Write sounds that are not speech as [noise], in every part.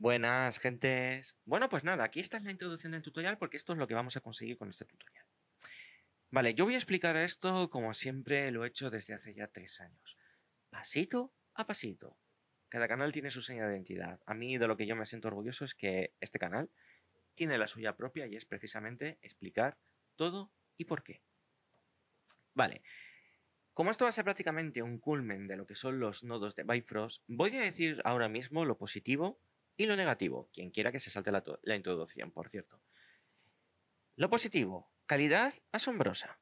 Buenas, gentes. Bueno, pues nada, aquí está la introducción del tutorial porque esto es lo que vamos a conseguir con este tutorial. Vale, yo voy a explicar esto como siempre lo he hecho desde hace ya tres años. Pasito a pasito. Cada canal tiene su señal de identidad. A mí de lo que yo me siento orgulloso es que este canal tiene la suya propia y es precisamente explicar todo y por qué. Vale, como esto va a ser prácticamente un culmen de lo que son los nodos de Bifrost, voy a decir ahora mismo lo positivo y lo negativo, quien quiera que se salte la, introducción, por cierto. Lo positivo, calidad asombrosa.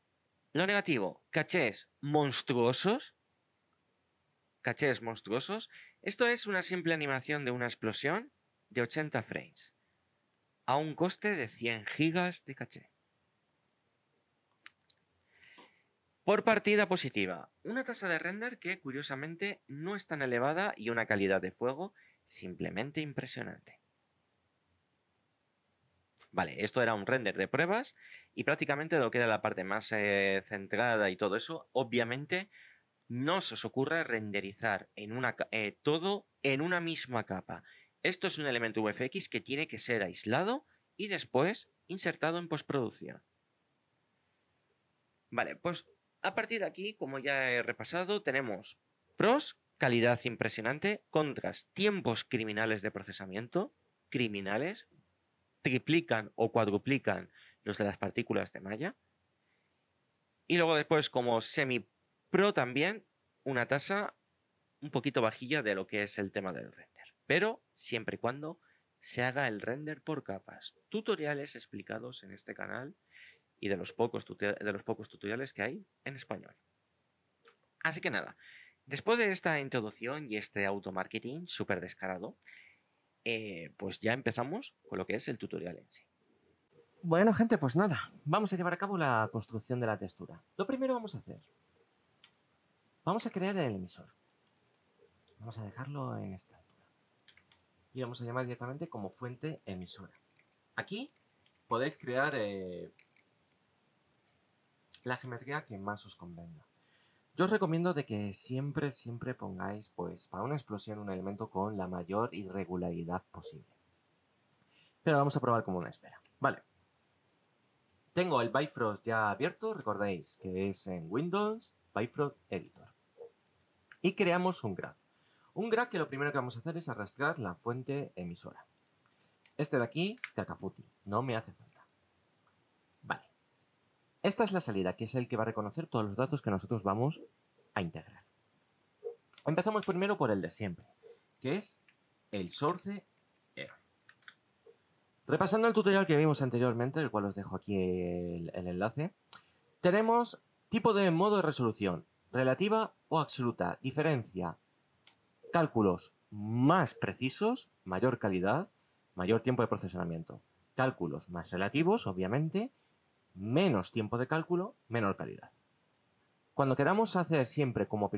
Lo negativo, cachés monstruosos. Cachés monstruosos. Esto es una simple animación de una explosión de 80 frames. A un coste de 100 gigas de caché. Por partida positiva, una tasa de render que curiosamente no es tan elevada y una calidad de fuego Simplemente impresionante. Vale, esto era un render de pruebas y prácticamente lo que era la parte más eh, centrada y todo eso, obviamente no se os ocurra renderizar en una, eh, todo en una misma capa. Esto es un elemento VFX que tiene que ser aislado y después insertado en postproducción. Vale, pues a partir de aquí, como ya he repasado, tenemos pros calidad impresionante, contras, tiempos criminales de procesamiento, criminales, triplican o cuadruplican los de las partículas de malla. Y luego después, como semi-pro también, una tasa un poquito bajilla de lo que es el tema del render. Pero siempre y cuando se haga el render por capas. Tutoriales explicados en este canal y de los pocos, de los pocos tutoriales que hay en español. Así que nada, Después de esta introducción y este automarketing súper descarado, eh, pues ya empezamos con lo que es el tutorial en sí. Bueno, gente, pues nada, vamos a llevar a cabo la construcción de la textura. Lo primero vamos a hacer, vamos a crear el emisor. Vamos a dejarlo en esta altura. Y vamos a llamar directamente como fuente emisora. Aquí podéis crear eh, la geometría que más os convenga. Yo os recomiendo de que siempre, siempre pongáis, pues, para una explosión un elemento con la mayor irregularidad posible. Pero vamos a probar como una esfera. Vale. Tengo el Bifrost ya abierto, recordéis que es en Windows, Bifrost Editor. Y creamos un graph. Un graph que lo primero que vamos a hacer es arrastrar la fuente emisora. Este de aquí, Takafuti, no me hace falta. Esta es la salida, que es el que va a reconocer todos los datos que nosotros vamos a integrar. Empezamos primero por el de siempre, que es el source Repasando el tutorial que vimos anteriormente, el cual os dejo aquí el enlace, tenemos tipo de modo de resolución, relativa o absoluta, diferencia, cálculos más precisos, mayor calidad, mayor tiempo de procesamiento, cálculos más relativos, obviamente, menos tiempo de cálculo, menor calidad. Cuando queramos hacer siempre como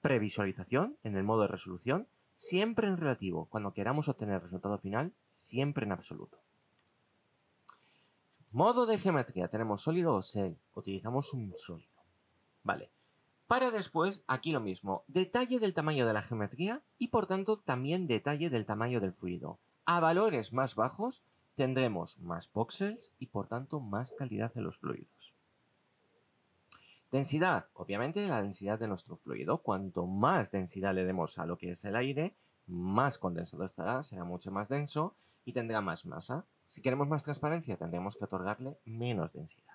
previsualización en el modo de resolución, siempre en relativo. Cuando queramos obtener el resultado final, siempre en absoluto. Modo de geometría. Tenemos sólido o sel. Utilizamos un sólido. Vale. Para después, aquí lo mismo. Detalle del tamaño de la geometría y por tanto también detalle del tamaño del fluido. A valores más bajos Tendremos más voxels y por tanto más calidad de los fluidos. Densidad, obviamente la densidad de nuestro fluido. Cuanto más densidad le demos a lo que es el aire, más condensado estará, será mucho más denso y tendrá más masa. Si queremos más transparencia, tendremos que otorgarle menos densidad.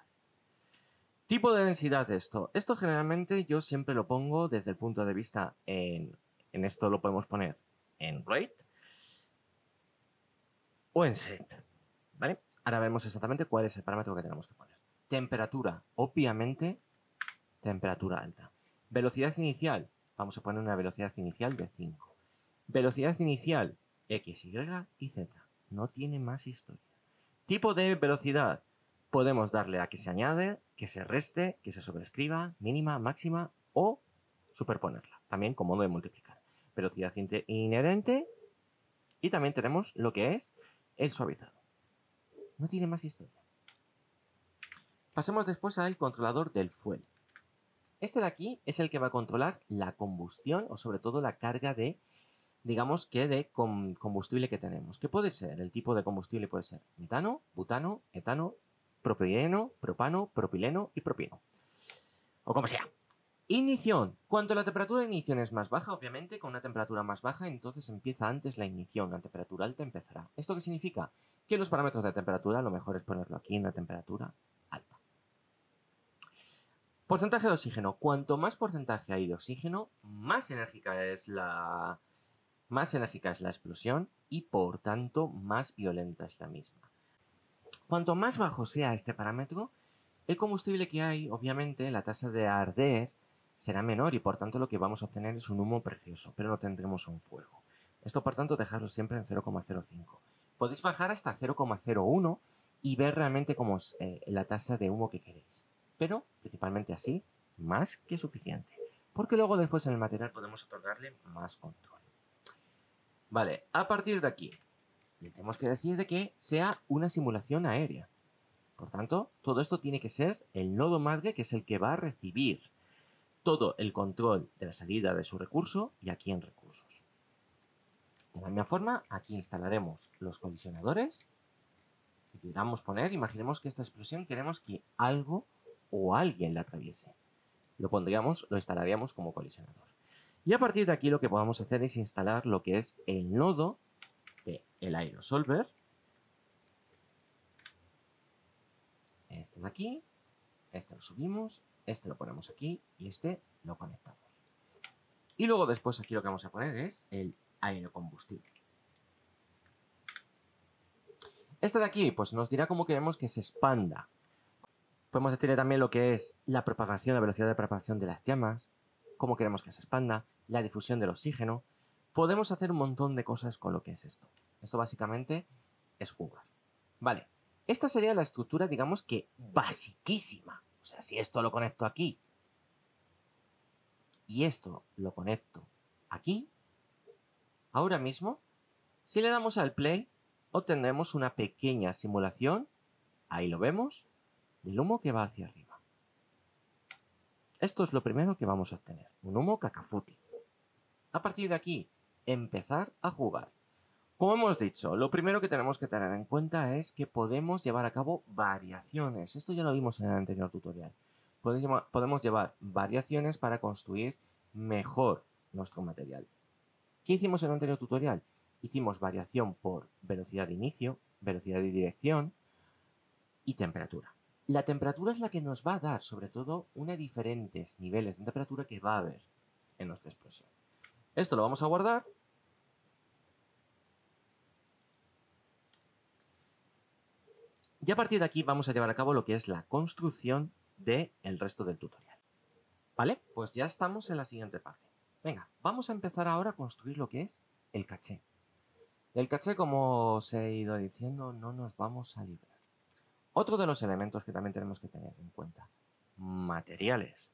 Tipo de densidad de esto. Esto generalmente yo siempre lo pongo desde el punto de vista en, en esto lo podemos poner en rate o en set. Ahora vemos exactamente cuál es el parámetro que tenemos que poner. Temperatura, obviamente, temperatura alta. Velocidad inicial, vamos a poner una velocidad inicial de 5. Velocidad inicial, X, Y y Z. No tiene más historia. Tipo de velocidad, podemos darle a que se añade, que se reste, que se sobrescriba, mínima, máxima o superponerla. También con modo de multiplicar. Velocidad inherente y también tenemos lo que es el suavizado. No tiene más historia. Pasemos después al controlador del fuel. Este de aquí es el que va a controlar la combustión o sobre todo la carga de, digamos que de combustible que tenemos. ¿Qué puede ser? El tipo de combustible puede ser metano, butano, etano, propileno, propano, propileno y propino. O como sea. Inición. Cuanto la temperatura de ignición es más baja, obviamente con una temperatura más baja, entonces empieza antes la ignición, la temperatura alta empezará. ¿Esto qué significa? Que los parámetros de temperatura lo mejor es ponerlo aquí en la temperatura alta. Porcentaje de oxígeno. Cuanto más porcentaje hay de oxígeno, más enérgica es la, más enérgica es la explosión y por tanto más violenta es la misma. Cuanto más bajo sea este parámetro, el combustible que hay, obviamente, la tasa de arder será menor y por tanto lo que vamos a obtener es un humo precioso, pero no tendremos un fuego. Esto por tanto dejarlo siempre en 0,05. Podéis bajar hasta 0,01 y ver realmente cómo es eh, la tasa de humo que queréis. Pero principalmente así, más que suficiente. Porque luego después en el material podemos otorgarle más control. Vale, a partir de aquí, le tenemos que decir de que sea una simulación aérea. Por tanto, todo esto tiene que ser el nodo madre que es el que va a recibir todo el control de la salida de su recurso y aquí en recursos. De la misma forma, aquí instalaremos los colisionadores que queramos poner. Imaginemos que esta explosión queremos que algo o alguien la atraviese. Lo pondríamos, lo instalaríamos como colisionador. Y a partir de aquí lo que podemos hacer es instalar lo que es el nodo de el aerosolver. Este de aquí. Este lo subimos este lo ponemos aquí y este lo conectamos. Y luego después aquí lo que vamos a poner es el aerocombustible. Este de aquí pues nos dirá cómo queremos que se expanda. Podemos decirle también lo que es la propagación, la velocidad de propagación de las llamas, cómo queremos que se expanda, la difusión del oxígeno. Podemos hacer un montón de cosas con lo que es esto. Esto básicamente es jugar. Vale, esta sería la estructura, digamos que basiquísima o sea, si esto lo conecto aquí y esto lo conecto aquí, ahora mismo, si le damos al play, obtendremos una pequeña simulación, ahí lo vemos, del humo que va hacia arriba. Esto es lo primero que vamos a obtener, un humo cacafuti. A partir de aquí, empezar a jugar. Como hemos dicho, lo primero que tenemos que tener en cuenta es que podemos llevar a cabo variaciones. Esto ya lo vimos en el anterior tutorial. Podemos llevar variaciones para construir mejor nuestro material. ¿Qué hicimos en el anterior tutorial? Hicimos variación por velocidad de inicio, velocidad de dirección y temperatura. La temperatura es la que nos va a dar, sobre todo, una diferentes niveles de temperatura que va a haber en nuestra explosión. Esto lo vamos a guardar Y a partir de aquí vamos a llevar a cabo lo que es la construcción del el resto del tutorial. ¿Vale? Pues ya estamos en la siguiente parte. Venga, vamos a empezar ahora a construir lo que es el caché. El caché, como os he ido diciendo, no nos vamos a librar. Otro de los elementos que también tenemos que tener en cuenta, materiales.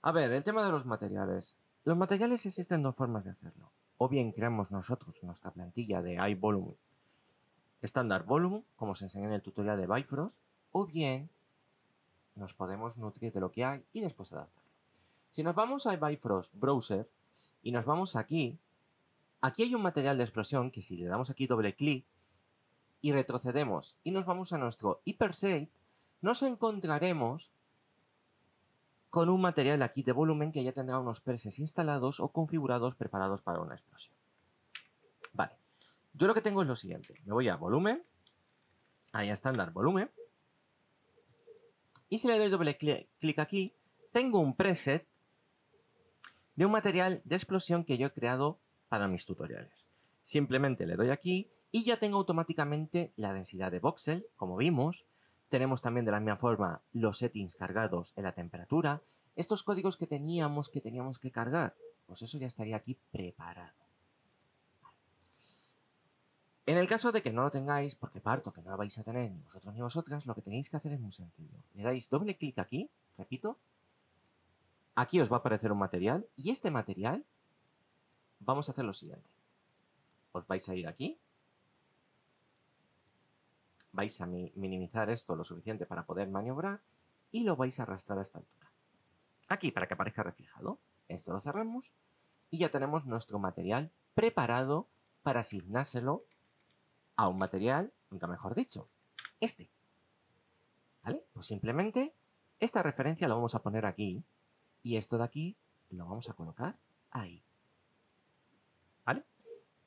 A ver, el tema de los materiales. Los materiales existen dos formas de hacerlo. O bien creamos nosotros nuestra plantilla de iVolume estándar volume, como os enseñé en el tutorial de Bifrost, o bien nos podemos nutrir de lo que hay y después adaptarlo. Si nos vamos a Bifrost Browser y nos vamos aquí, aquí hay un material de explosión que si le damos aquí doble clic y retrocedemos y nos vamos a nuestro Hypersate, nos encontraremos con un material aquí de volumen que ya tendrá unos perses instalados o configurados preparados para una explosión. Yo lo que tengo es lo siguiente. Me voy a volumen, ahí a estándar volumen, y si le doy doble clic, aquí, tengo un preset de un material de explosión que yo he creado para mis tutoriales. Simplemente le doy aquí y ya tengo automáticamente la densidad de voxel, como vimos. Tenemos también de la misma forma los settings cargados en la temperatura. Estos códigos que teníamos que teníamos que cargar, pues eso ya estaría aquí preparado. En el caso de que no lo tengáis, porque parto que no lo vais a tener ni vosotros ni vosotras, lo que tenéis que hacer es muy sencillo. Le dais doble clic aquí, repito. Aquí os va a aparecer un material y este material vamos a hacer lo siguiente. Os vais a ir aquí. Vais a minimizar esto lo suficiente para poder maniobrar y lo vais a arrastrar a esta altura. Aquí, para que aparezca reflejado. Esto lo cerramos y ya tenemos nuestro material preparado para asignárselo a un material, nunca mejor dicho, este. ¿Vale? Pues simplemente esta referencia la vamos a poner aquí y esto de aquí lo vamos a colocar ahí. ¿Vale?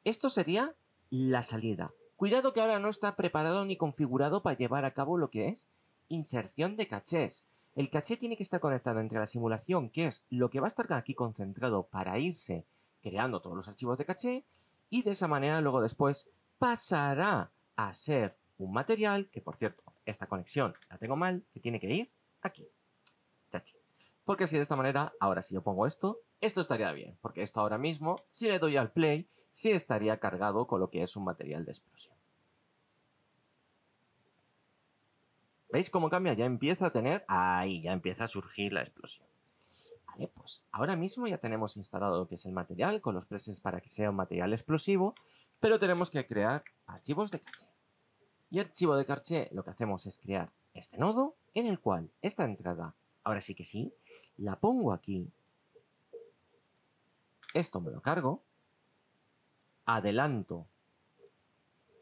Esto sería la salida. Cuidado que ahora no está preparado ni configurado para llevar a cabo lo que es inserción de cachés. El caché tiene que estar conectado entre la simulación, que es lo que va a estar aquí concentrado para irse creando todos los archivos de caché, y de esa manera luego después pasará a ser un material, que por cierto, esta conexión la tengo mal, que tiene que ir aquí. Porque si de esta manera, ahora si yo pongo esto, esto estaría bien, porque esto ahora mismo, si le doy al play, sí estaría cargado con lo que es un material de explosión. ¿Veis cómo cambia? Ya empieza a tener... Ahí, ya empieza a surgir la explosión. Vale, pues ahora mismo ya tenemos instalado lo que es el material con los presets para que sea un material explosivo, pero tenemos que crear archivos de caché. Y archivo de caché lo que hacemos es crear este nodo en el cual esta entrada, ahora sí que sí, la pongo aquí. Esto me lo cargo. Adelanto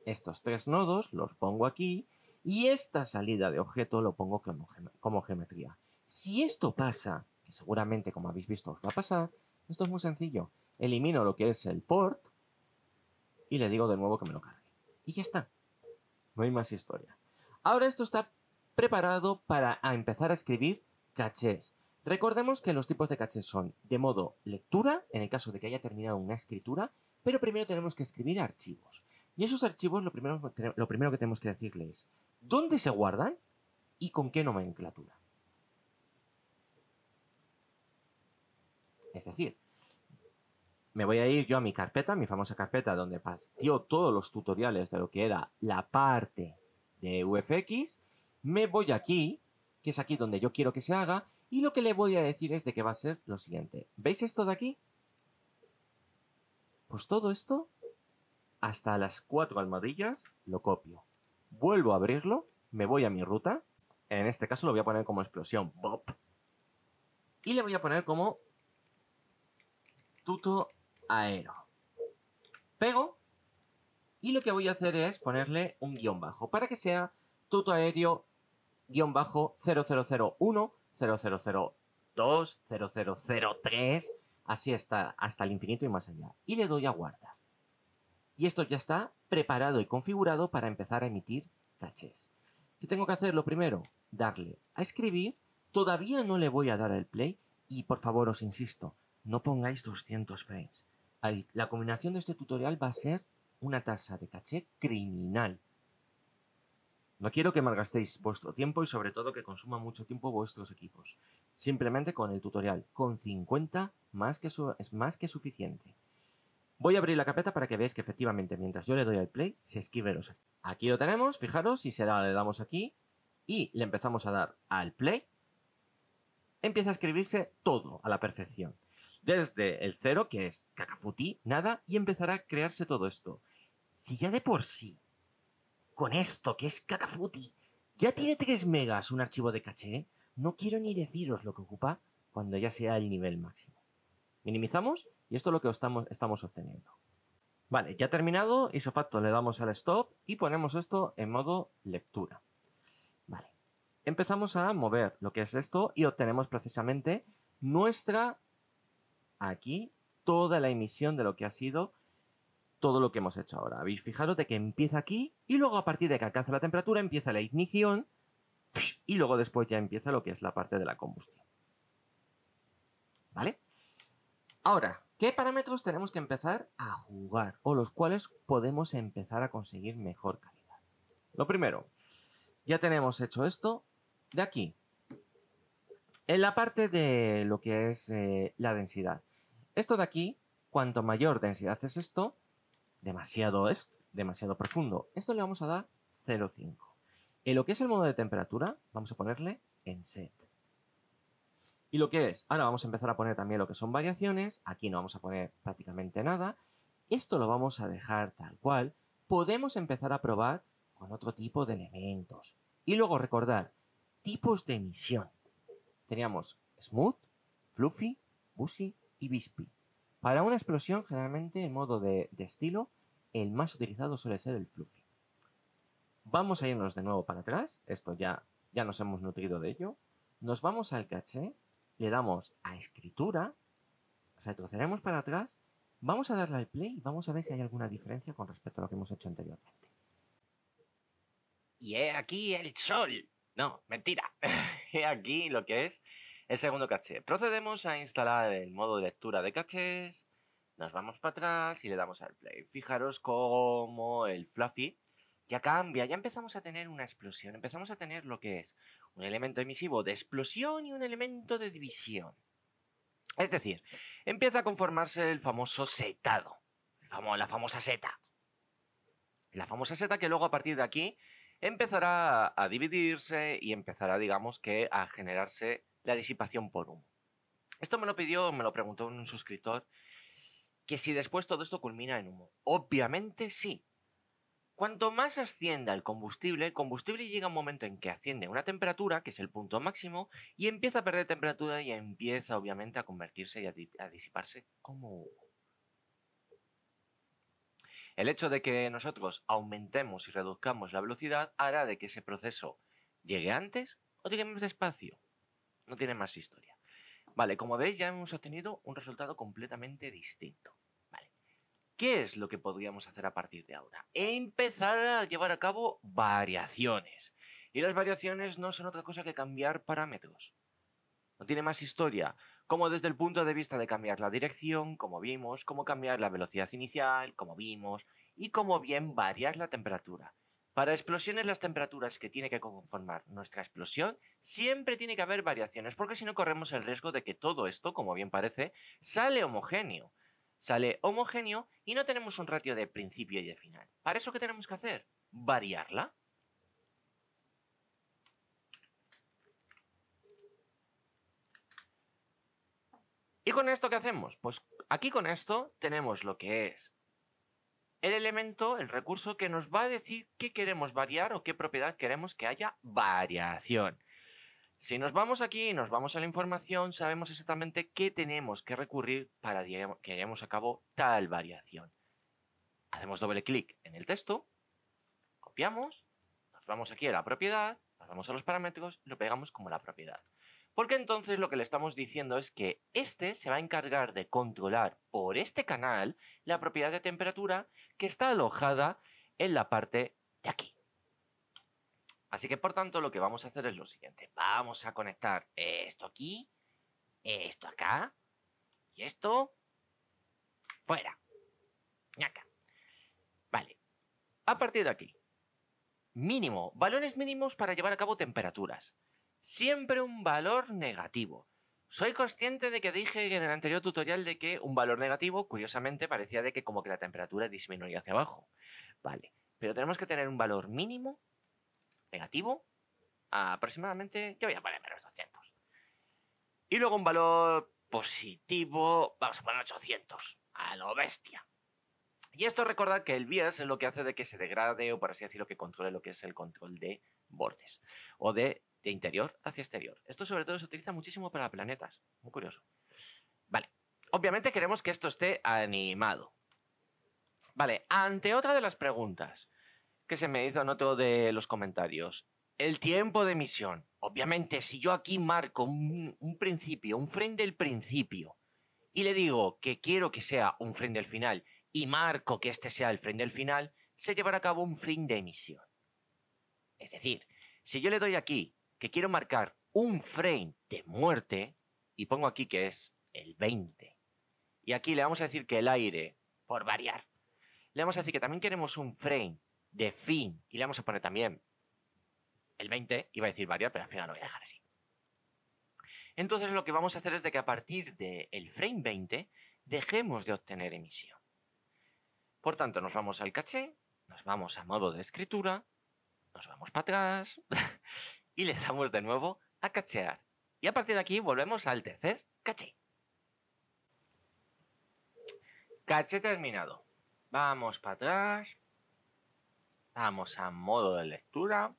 estos tres nodos, los pongo aquí. Y esta salida de objeto lo pongo como, como geometría. Si esto pasa, que seguramente como habéis visto os va a pasar, esto es muy sencillo. Elimino lo que es el port y le digo de nuevo que me lo cargue. Y ya está. No hay más historia. Ahora esto está preparado para empezar a escribir cachés. Recordemos que los tipos de cachés son de modo lectura, en el caso de que haya terminado una escritura, pero primero tenemos que escribir archivos. Y esos archivos lo primero, lo primero que tenemos que decirle es dónde se guardan y con qué nomenclatura. Es decir, me voy a ir yo a mi carpeta, mi famosa carpeta, donde partió todos los tutoriales de lo que era la parte de UFX. Me voy aquí, que es aquí donde yo quiero que se haga, y lo que le voy a decir es de que va a ser lo siguiente. ¿Veis esto de aquí? Pues todo esto, hasta las cuatro almohadillas, lo copio. Vuelvo a abrirlo, me voy a mi ruta. En este caso lo voy a poner como explosión. Bop. Y le voy a poner como tuto aero. Pego y lo que voy a hacer es ponerle un guión bajo para que sea tuto aéreo guión bajo 0001, 0002, 0003, así está hasta el infinito y más allá. Y le doy a guardar. Y esto ya está preparado y configurado para empezar a emitir cachés. Que tengo que hacer? Lo primero, darle a escribir. Todavía no le voy a dar el play. Y por favor, os insisto, no pongáis 200 frames la combinación de este tutorial va a ser una tasa de caché criminal. No quiero que malgastéis vuestro tiempo y sobre todo que consuma mucho tiempo vuestros equipos. Simplemente con el tutorial, con 50 más que es más que suficiente. Voy a abrir la carpeta para que veáis que efectivamente mientras yo le doy al play se escribe los Aquí lo tenemos, fijaros, y si le damos aquí y le empezamos a dar al play, empieza a escribirse todo a la perfección desde el cero, que es cacafuti, nada, y empezará a crearse todo esto. Si ya de por sí, con esto que es cacafuti, ya tiene 3 megas un archivo de caché, no quiero ni deciros lo que ocupa cuando ya sea el nivel máximo. Minimizamos y esto es lo que estamos, estamos obteniendo. Vale, ya terminado, isofacto le damos al stop y ponemos esto en modo lectura. Vale, empezamos a mover lo que es esto y obtenemos precisamente nuestra aquí toda la emisión de lo que ha sido todo lo que hemos hecho ahora. ¿Habéis fijado de que empieza aquí y luego a partir de que alcanza la temperatura empieza la ignición y luego después ya empieza lo que es la parte de la combustión. ¿Vale? Ahora, ¿qué parámetros tenemos que empezar a jugar o los cuales podemos empezar a conseguir mejor calidad? Lo primero, ya tenemos hecho esto de aquí. En la parte de lo que es eh, la densidad. Esto de aquí, cuanto mayor densidad es esto, demasiado es demasiado profundo. Esto le vamos a dar 0,5. En lo que es el modo de temperatura, vamos a ponerle en set. Y lo que es, ahora vamos a empezar a poner también lo que son variaciones, aquí no vamos a poner prácticamente nada, esto lo vamos a dejar tal cual, podemos empezar a probar con otro tipo de elementos. Y luego recordar, tipos de emisión. Teníamos smooth, fluffy, busy y Para una explosión, generalmente en modo de, estilo, el más utilizado suele ser el Fluffy. Vamos a irnos de nuevo para atrás, esto ya, ya nos hemos nutrido de ello. Nos vamos al caché, le damos a escritura, retrocedemos para atrás, vamos a darle al play y vamos a ver si hay alguna diferencia con respecto a lo que hemos hecho anteriormente. Y he aquí el sol. No, mentira. [laughs] he aquí lo que es el segundo caché. Procedemos a instalar el modo de lectura de cachés. Nos vamos para atrás y le damos al play. Fijaros cómo el Fluffy ya cambia, ya empezamos a tener una explosión. Empezamos a tener lo que es un elemento emisivo de explosión y un elemento de división. Es decir, empieza a conformarse el famoso setado. la famosa seta. La famosa seta que luego a partir de aquí empezará a dividirse y empezará, digamos que, a generarse la disipación por humo. Esto me lo pidió, me lo preguntó un suscriptor, que si después todo esto culmina en humo. Obviamente sí. Cuanto más ascienda el combustible, el combustible llega a un momento en que asciende a una temperatura, que es el punto máximo, y empieza a perder temperatura y empieza obviamente a convertirse y a, disiparse como humo. El hecho de que nosotros aumentemos y reduzcamos la velocidad hará de que ese proceso llegue antes o llegue más despacio. No tiene más historia. Vale, como veis ya hemos obtenido un resultado completamente distinto. ¿Qué es lo que podríamos hacer a partir de ahora? Empezar a llevar a cabo variaciones. Y las variaciones no son otra cosa que cambiar parámetros. No tiene más historia. Como desde el punto de vista de cambiar la dirección, como vimos, como cambiar la velocidad inicial, como vimos, y como bien variar la temperatura. Para explosiones las temperaturas que tiene que conformar nuestra explosión, siempre tiene que haber variaciones, porque si no corremos el riesgo de que todo esto, como bien parece, sale homogéneo. Sale homogéneo y no tenemos un ratio de principio y de final. ¿Para eso qué tenemos que hacer? Variarla. ¿Y con esto qué hacemos? Pues aquí con esto tenemos lo que es el elemento, el recurso que nos va a decir qué queremos variar o qué propiedad queremos que haya variación. Si nos vamos aquí y nos vamos a la información, sabemos exactamente qué tenemos que recurrir para que hayamos a cabo tal variación. Hacemos doble clic en el texto, copiamos, nos vamos aquí a la propiedad, nos vamos a los parámetros, y lo pegamos como la propiedad. Porque entonces lo que le estamos diciendo es que este se va a encargar de controlar por este canal la propiedad de temperatura que está alojada en la parte de aquí. Así que por tanto lo que vamos a hacer es lo siguiente. Vamos a conectar esto aquí, esto acá y esto fuera. Acá. Vale. A partir de aquí. Mínimo. Valores mínimos para llevar a cabo temperaturas siempre un valor negativo. Soy consciente de que dije en el anterior tutorial de que un valor negativo, curiosamente, parecía de que como que la temperatura disminuía hacia abajo. Vale, pero tenemos que tener un valor mínimo negativo aproximadamente, yo voy a poner menos 200. Y luego un valor positivo, vamos a poner 800, a lo bestia. Y esto recordad que el bias es lo que hace de que se degrade o por así decirlo que controle lo que es el control de bordes o de de interior hacia exterior. Esto sobre todo se utiliza muchísimo para planetas. Muy curioso. Vale. Obviamente queremos que esto esté animado. Vale, ante otra de las preguntas que se me hizo otro de los comentarios. El tiempo de emisión... Obviamente, si yo aquí marco un, principio, un frame del principio, y le digo que quiero que sea un frame del final, y marco que este sea el frame del final, se llevará a cabo un fin de emisión... Es decir, si yo le doy aquí que quiero marcar un frame de muerte y pongo aquí que es el 20. Y aquí le vamos a decir que el aire, por variar, le vamos a decir que también queremos un frame de fin y le vamos a poner también el 20, iba a decir variar, pero al final lo voy a dejar así. Entonces lo que vamos a hacer es de que a partir del frame 20 dejemos de obtener emisión. Por tanto, nos vamos al caché, nos vamos a modo de escritura, nos vamos para atrás [laughs] y le damos de nuevo a cachear. Y a partir de aquí volvemos al tercer cache cache terminado. Vamos para atrás. Vamos a modo de lectura.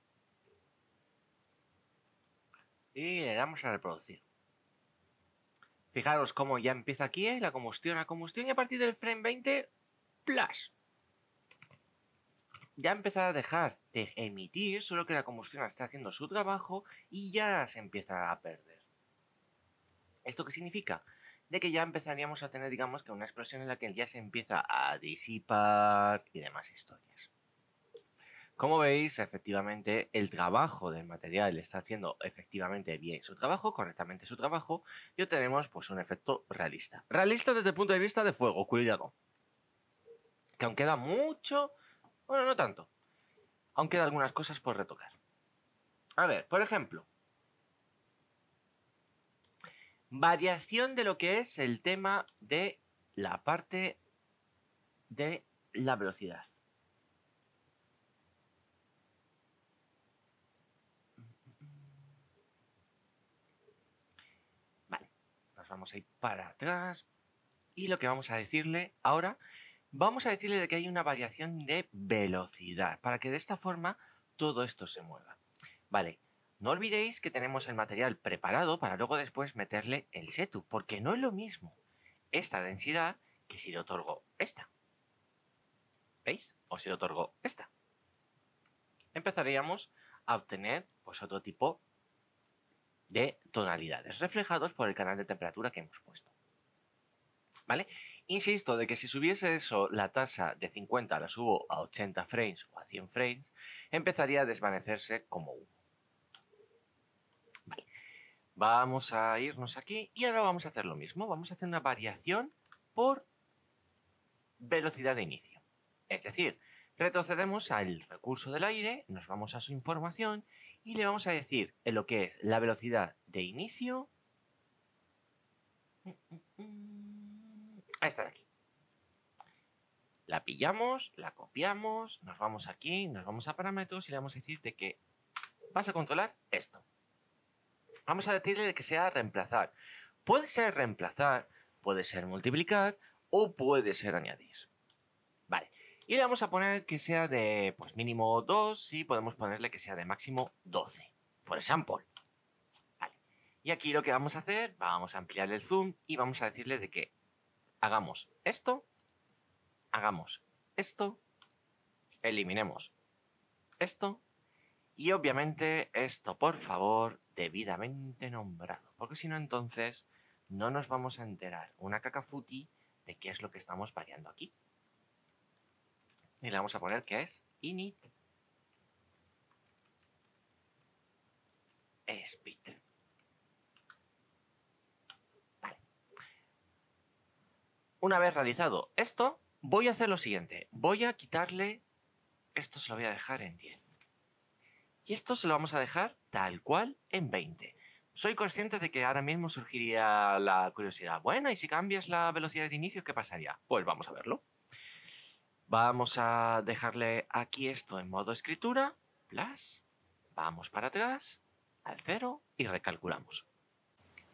Y le damos a reproducir. Fijaros cómo ya empieza aquí ¿eh? la combustión, a combustión y a partir del frame 20, plus Ya empezado a dejar de emitir, solo que la combustión está haciendo su trabajo y ya se empieza a perder. ¿Esto qué significa? De que ya empezaríamos a tener, digamos, que una explosión en la que ya se empieza a disipar y demás historias. Como veis, efectivamente, el trabajo del material está haciendo efectivamente bien su trabajo, correctamente su trabajo, y obtenemos pues un efecto realista. Realista desde el punto de vista de fuego, cuidado. Que aunque da mucho, bueno, no tanto, aunque quedan algunas cosas por retocar. A ver, por ejemplo, variación de lo que es el tema de la parte de la velocidad. Vale, nos vamos a ir para atrás y lo que vamos a decirle ahora vamos a decirle que hay una variación de velocidad para que de esta forma todo esto se mueva. Vale, no olvidéis que tenemos el material preparado para luego después meterle el setu, porque no es lo mismo esta densidad que si le otorgo esta. ¿Veis? O si le otorgo esta. Empezaríamos a obtener pues, otro tipo de tonalidades reflejados por el canal de temperatura que hemos puesto. ¿vale? Insisto de que si subiese eso, la tasa de 50 la subo a 80 frames o a 100 frames, empezaría a desvanecerse como humo. Vamos a irnos aquí y ahora vamos a hacer lo mismo. Vamos a hacer una variación por velocidad de inicio. Es decir, retrocedemos al recurso del aire, nos vamos a su información y le vamos a decir en lo que es la velocidad de inicio a esta de aquí. La pillamos, la copiamos, nos vamos aquí, nos vamos a parámetros y le vamos a decir de que vas a controlar esto. Vamos a decirle que sea reemplazar. Puede ser reemplazar, puede ser multiplicar o puede ser añadir. Vale. Y le vamos a poner que sea de pues mínimo 2 y podemos ponerle que sea de máximo 12. Por ejemplo. Vale. Y aquí lo que vamos a hacer, vamos a ampliar el zoom y vamos a decirle de que hagamos esto, hagamos esto, eliminemos esto y obviamente esto, por favor, debidamente nombrado, porque si no entonces no nos vamos a enterar una cacafuti de qué es lo que estamos variando aquí. Y le vamos a poner que es init speed. Una vez realizado esto, voy a hacer lo siguiente. Voy a quitarle... Esto se lo voy a dejar en 10. Y esto se lo vamos a dejar tal cual en 20. Soy consciente de que ahora mismo surgiría la curiosidad. Bueno, ¿y si cambias la velocidad de inicio, qué pasaría? Pues vamos a verlo. Vamos a dejarle aquí esto en modo escritura. Plus. Vamos para atrás. Al cero. Y recalculamos.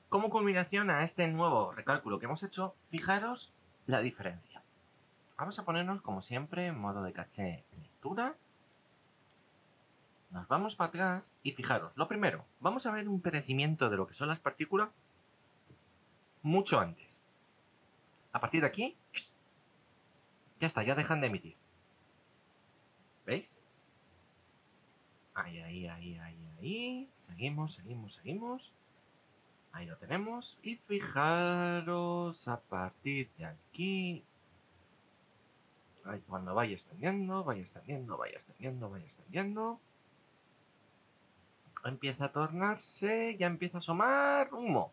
Como culminación a este nuevo recálculo que hemos hecho, fijaros la diferencia. Vamos a ponernos, como siempre, en modo de caché lectura. Nos vamos para atrás y fijaros, lo primero, vamos a ver un perecimiento de lo que son las partículas mucho antes. A partir de aquí, ya está, ya dejan de emitir. ¿Veis? Ahí, ahí, ahí, ahí, ahí. Seguimos, seguimos, seguimos. Ahí lo tenemos. Y fijaros a partir de aquí. Ahí, cuando vaya extendiendo, vaya extendiendo, vaya extendiendo, vaya extendiendo. Empieza a tornarse, ya empieza a asomar humo.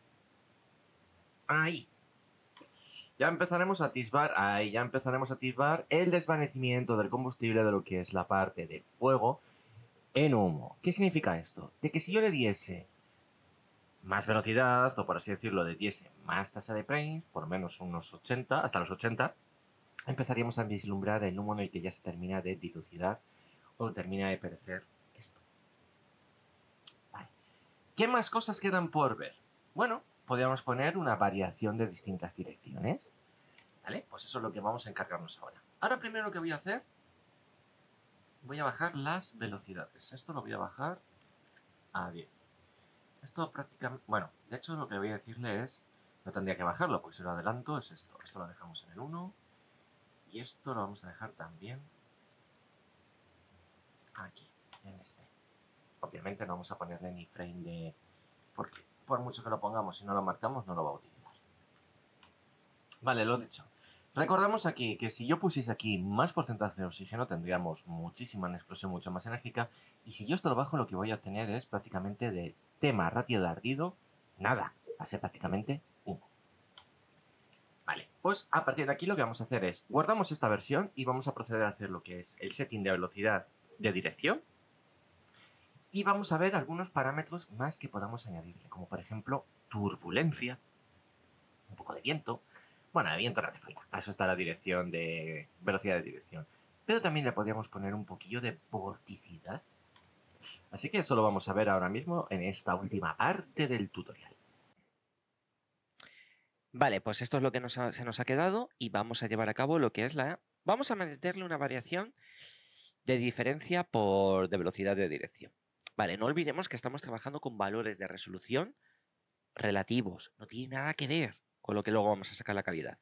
Ahí. Ya empezaremos a atisbar, ahí, ya empezaremos a atisbar el desvanecimiento del combustible de lo que es la parte del fuego en humo. ¿Qué significa esto? De que si yo le diese más velocidad, o por así decirlo, de 10 más tasa de frames, por menos unos 80, hasta los 80, empezaríamos a vislumbrar el número en el que ya se termina de dilucidar o termina de perecer esto. ¿Qué más cosas quedan por ver? Bueno, podríamos poner una variación de distintas direcciones. ¿Vale? Pues eso es lo que vamos a encargarnos ahora. Ahora primero lo que voy a hacer, voy a bajar las velocidades. Esto lo voy a bajar a 10. Esto prácticamente... Bueno, de hecho lo que voy a decirle es... No tendría que bajarlo, pues si lo adelanto es esto. Esto lo dejamos en el 1. Y esto lo vamos a dejar también aquí, en este. Obviamente no vamos a ponerle ni frame de... Porque por mucho que lo pongamos, y no lo marcamos, no lo va a utilizar. Vale, lo dicho. Recordamos aquí que si yo pusiese aquí más porcentaje de oxígeno tendríamos muchísima explosión mucho más enérgica y si yo esto lo bajo lo que voy a obtener es prácticamente de tema ratio de ardido nada, va a ser prácticamente 1. Vale, pues a partir de aquí lo que vamos a hacer es guardamos esta versión y vamos a proceder a hacer lo que es el setting de velocidad de dirección y vamos a ver algunos parámetros más que podamos añadirle como por ejemplo turbulencia, un poco de viento, bueno, de viento no hace falta. eso está la dirección de. velocidad de dirección. Pero también le podríamos poner un poquillo de vorticidad. Así que eso lo vamos a ver ahora mismo en esta última parte del tutorial. Vale, pues esto es lo que se nos ha quedado y vamos a llevar a cabo lo que es la... Vamos a meterle una variación de diferencia por de velocidad de dirección. Vale, no olvidemos que estamos trabajando con valores de resolución relativos, no tiene nada que ver con lo que luego vamos a sacar la calidad.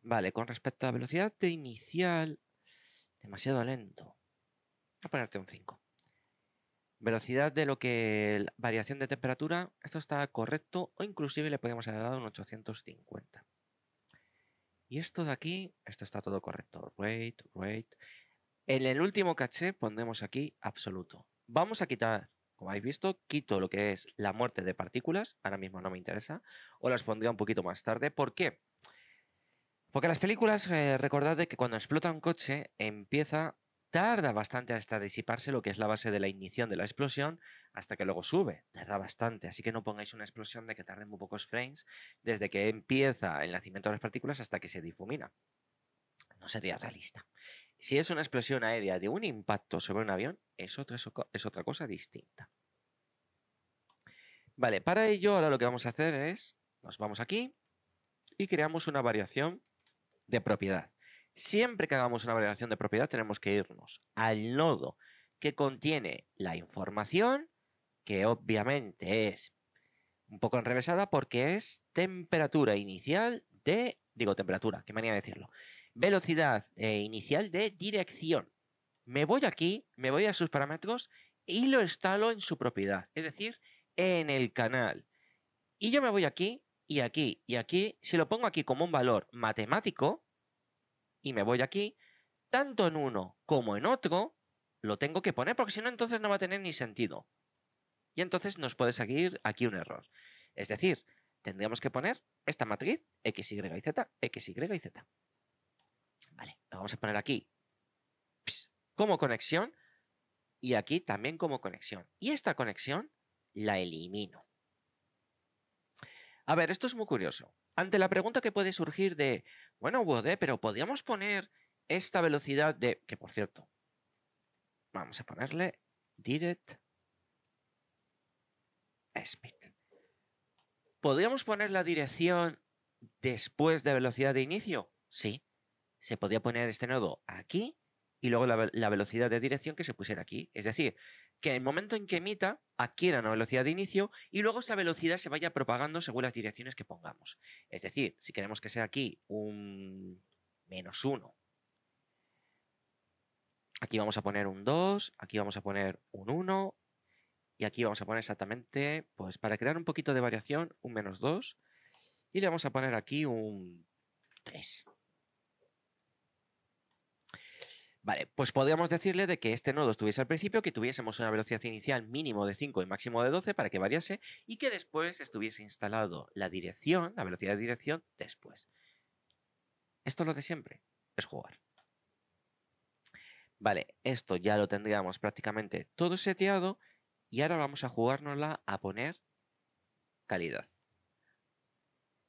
Vale, con respecto a velocidad de inicial, demasiado lento. Voy a ponerte un 5. Velocidad de lo que variación de temperatura, esto está correcto o inclusive le podemos haber dado un 850. Y esto de aquí, esto está todo correcto. Rate, rate. En el último caché pondremos aquí absoluto. Vamos a quitar como habéis visto, quito lo que es la muerte de partículas, ahora mismo no me interesa, o las pondría un poquito más tarde. ¿Por qué? Porque las películas, eh, recordad que cuando explota un coche, empieza, tarda bastante hasta disiparse lo que es la base de la ignición de la explosión, hasta que luego sube, tarda bastante, así que no pongáis una explosión de que tarden muy pocos frames desde que empieza el nacimiento de las partículas hasta que se difumina. No sería realista. Si es una explosión aérea de un impacto sobre un avión, es otra, es otra cosa distinta. Vale, para ello ahora lo que vamos a hacer es, nos vamos aquí y creamos una variación de propiedad. Siempre que hagamos una variación de propiedad tenemos que irnos al nodo que contiene la información, que obviamente es un poco enrevesada porque es temperatura inicial de, digo temperatura, qué manía de decirlo, Velocidad eh, inicial de dirección. Me voy aquí, me voy a sus parámetros y lo instalo en su propiedad, es decir, en el canal. Y yo me voy aquí y aquí y aquí, si lo pongo aquí como un valor matemático, y me voy aquí, tanto en uno como en otro, lo tengo que poner porque si no entonces no va a tener ni sentido. Y entonces nos puede seguir aquí un error. Es decir, tendríamos que poner esta matriz x, y, z, x, y, z. Vale, lo vamos a poner aquí como conexión y aquí también como conexión. Y esta conexión la elimino. A ver, esto es muy curioso. Ante la pregunta que puede surgir de, bueno, Wode, pero podríamos poner esta velocidad de, que por cierto, vamos a ponerle direct speed. ¿Podríamos poner la dirección después de velocidad de inicio? Sí, se podía poner este nodo aquí y luego la, velocidad de dirección que se pusiera aquí. Es decir, que en el momento en que emita adquiera una velocidad de inicio y luego esa velocidad se vaya propagando según las direcciones que pongamos. Es decir, si queremos que sea aquí un menos 1, aquí vamos a poner un 2, aquí vamos a poner un 1 y aquí vamos a poner exactamente, pues para crear un poquito de variación, un menos 2 y le vamos a poner aquí un 3. Vale, pues podríamos decirle de que este nodo estuviese al principio, que tuviésemos una velocidad inicial mínimo de 5 y máximo de 12 para que variase y que después estuviese instalado la dirección, la velocidad de dirección, después. Esto es lo de siempre, es jugar. Vale, esto ya lo tendríamos prácticamente todo seteado y ahora vamos a jugárnosla a poner calidad.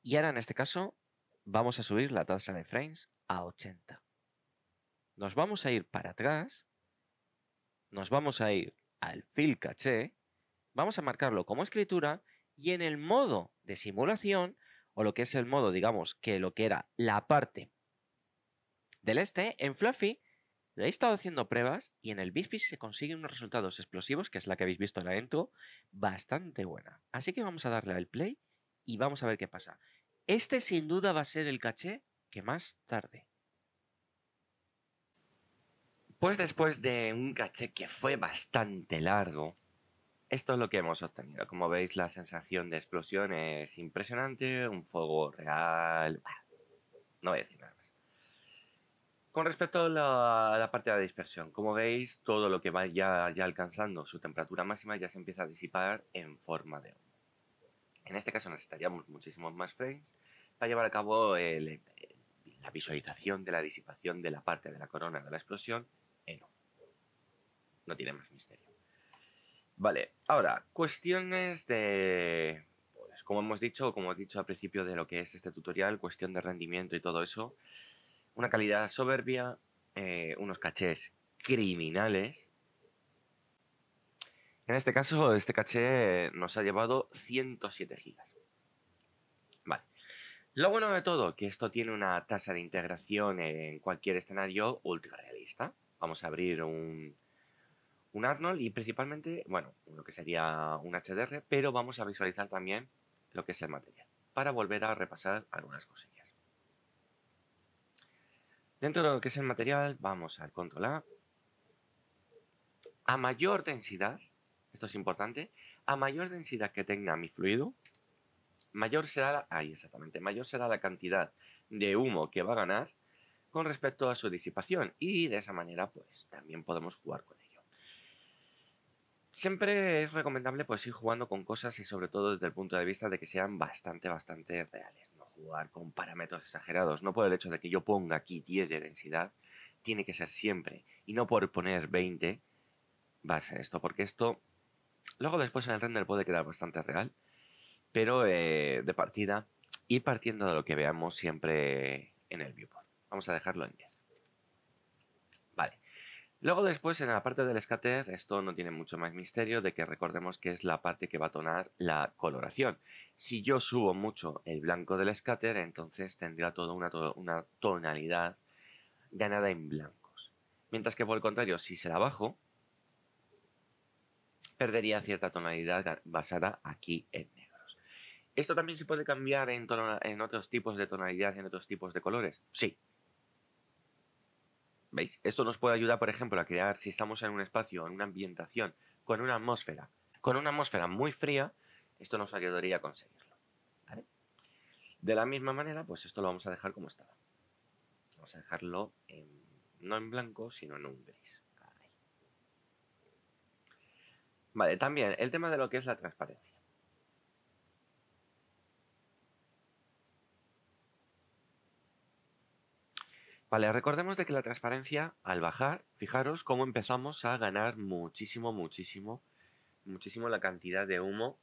Y ahora en este caso vamos a subir la tasa de frames a 80. Nos vamos a ir para atrás, nos vamos a ir al fill caché, vamos a marcarlo como escritura y en el modo de simulación, o lo que es el modo, digamos, que lo que era la parte del este, en Fluffy le he estado haciendo pruebas y en el Bispi se consiguen unos resultados explosivos, que es la que habéis visto en la intro, bastante buena. Así que vamos a darle al play y vamos a ver qué pasa. Este sin duda va a ser el caché que más tarde. Pues después de un caché que fue bastante largo, esto es lo que hemos obtenido. Como veis, la sensación de explosión es impresionante, un fuego real... no voy a decir nada más. Con respecto a la, parte de la dispersión, como veis, todo lo que va ya alcanzando su temperatura máxima ya se empieza a disipar en forma de humo. En este caso necesitaríamos muchísimos más frames para llevar a cabo la visualización de la disipación de la parte de la corona de la explosión no tiene más misterio. Vale, ahora, cuestiones de... Pues, como hemos dicho, como he dicho al principio de lo que es este tutorial, cuestión de rendimiento y todo eso, una calidad soberbia, eh, unos cachés criminales. En este caso, este caché nos ha llevado 107 gigas. Vale. Lo bueno de todo, que esto tiene una tasa de integración en cualquier escenario ultra realista. Vamos a abrir un, un Arnold y principalmente, bueno, lo que sería un HDR, pero vamos a visualizar también lo que es el material, para volver a repasar algunas cosillas. Dentro de lo que es el material, vamos al controlar A. A mayor densidad, esto es importante, a mayor densidad que tenga mi fluido, mayor será ahí exactamente, mayor será la cantidad de humo que va a ganar con respecto a su disipación y de esa manera pues también podemos jugar con él. Siempre es recomendable pues ir jugando con cosas y sobre todo desde el punto de vista de que sean bastante, bastante reales. No jugar con parámetros exagerados. No por el hecho de que yo ponga aquí 10 de densidad, tiene que ser siempre. Y no por poner 20 va a ser esto, porque esto luego después en el render puede quedar bastante real. Pero eh, de partida, ir partiendo de lo que veamos siempre en el viewport. Vamos a dejarlo en 10. Luego después en la parte del scatter esto no tiene mucho más misterio de que recordemos que es la parte que va a tonar la coloración. Si yo subo mucho el blanco del scatter entonces tendrá toda una, tonalidad ganada en blancos. Mientras que por el contrario si se la bajo perdería cierta tonalidad basada aquí en negros. ¿Esto también se puede cambiar en, en otros tipos de tonalidad, en otros tipos de colores? Sí, ¿Veis? Esto nos puede ayudar, por ejemplo, a crear, si estamos en un espacio, en una ambientación, con una atmósfera, con una atmósfera muy fría, esto nos ayudaría a conseguirlo. De la misma manera, pues esto lo vamos a dejar como estaba. Vamos a dejarlo no en blanco, sino en un gris. Vale, también el tema de lo que es la transparencia. Vale, recordemos de que la transparencia al bajar, fijaros cómo empezamos a ganar muchísimo, muchísimo, muchísimo la cantidad de humo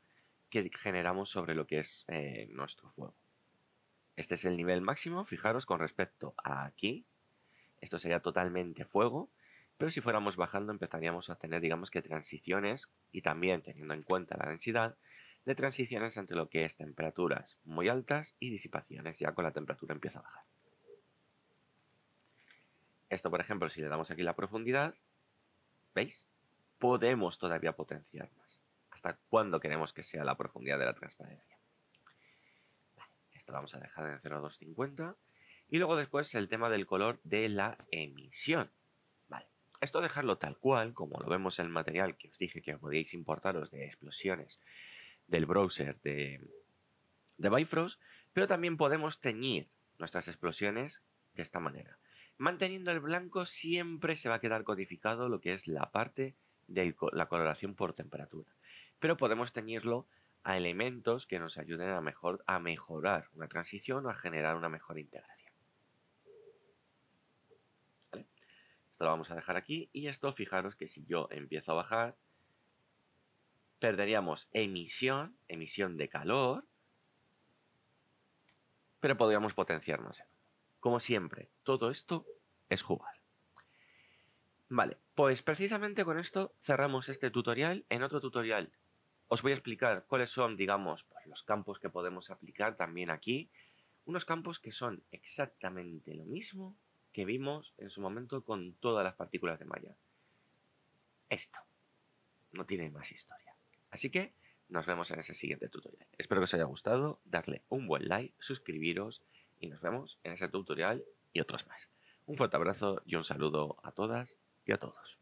que generamos sobre lo que es eh, nuestro fuego. Este es el nivel máximo, fijaros, con respecto a aquí. Esto sería totalmente fuego, pero si fuéramos bajando empezaríamos a tener, digamos que transiciones, y también teniendo en cuenta la densidad, de transiciones entre lo que es temperaturas muy altas y disipaciones, ya con la temperatura empieza a bajar. Esto, por ejemplo, si le damos aquí la profundidad, ¿veis? Podemos todavía potenciar más. ¿Hasta cuándo queremos que sea la profundidad de la transparencia? esto lo vamos a dejar en 0,250. Y luego después el tema del color de la emisión. Vale, esto dejarlo tal cual, como lo vemos en el material que os dije que podíais importaros de explosiones del browser de, de Bifrost, pero también podemos teñir nuestras explosiones de esta manera. Manteniendo el blanco siempre se va a quedar codificado lo que es la parte de la coloración por temperatura. Pero podemos teñirlo a elementos que nos ayuden a, mejor, a mejorar una transición o a generar una mejor integración. Esto lo vamos a dejar aquí y esto fijaros que si yo empiezo a bajar perderíamos emisión, emisión de calor, pero podríamos potenciarnos. Como siempre, todo esto es jugar. Vale, pues precisamente con esto cerramos este tutorial. En otro tutorial os voy a explicar cuáles son, digamos, pues, los campos que podemos aplicar también aquí. Unos campos que son exactamente lo mismo que vimos en su momento con todas las partículas de malla. Esto. No tiene más historia. Así que nos vemos en ese siguiente tutorial. Espero que os haya gustado, darle un buen like, suscribiros y nos vemos en ese tutorial y otros más. Un fuerte abrazo y un saludo a todas y a todos.